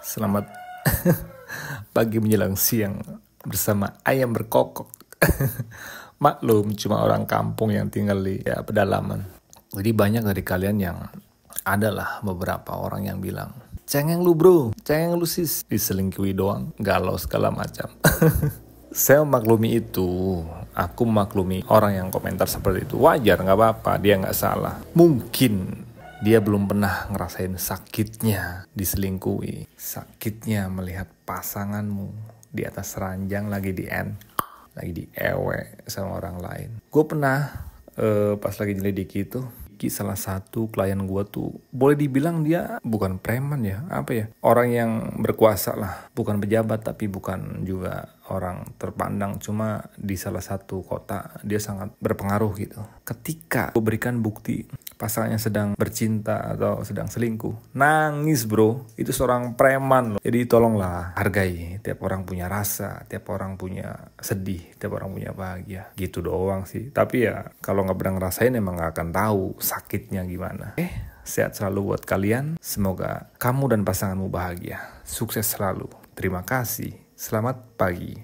Selamat pagi menjelang siang bersama ayam berkokok. Maklum cuma orang kampung yang tinggal di ya, pedalaman. Jadi banyak dari kalian yang adalah beberapa orang yang bilang cengeng lu bro, cengeng lu sis, diselingkuhi doang, galau segala macam. Saya maklumi itu, aku maklumi orang yang komentar seperti itu wajar nggak apa-apa, dia nggak salah. Mungkin dia belum pernah ngerasain sakitnya diselingkuhi, sakitnya melihat pasanganmu di atas ranjang lagi di end, lagi di ewe sama orang lain. Gue pernah uh, pas lagi nyelidiki itu salah satu klien gue tuh boleh dibilang dia bukan preman ya apa ya orang yang berkuasa lah bukan pejabat tapi bukan juga orang terpandang cuma di salah satu kota dia sangat berpengaruh gitu ketika gue berikan bukti pasalnya sedang bercinta atau sedang selingkuh nangis bro itu seorang preman loh jadi tolonglah hargai tiap orang punya rasa tiap orang punya sedih tiap orang punya bahagia gitu doang sih tapi ya kalau nggak pernah ngerasain emang nggak akan tahu sakitnya gimana eh sehat selalu buat kalian semoga kamu dan pasanganmu bahagia sukses selalu terima kasih selamat pagi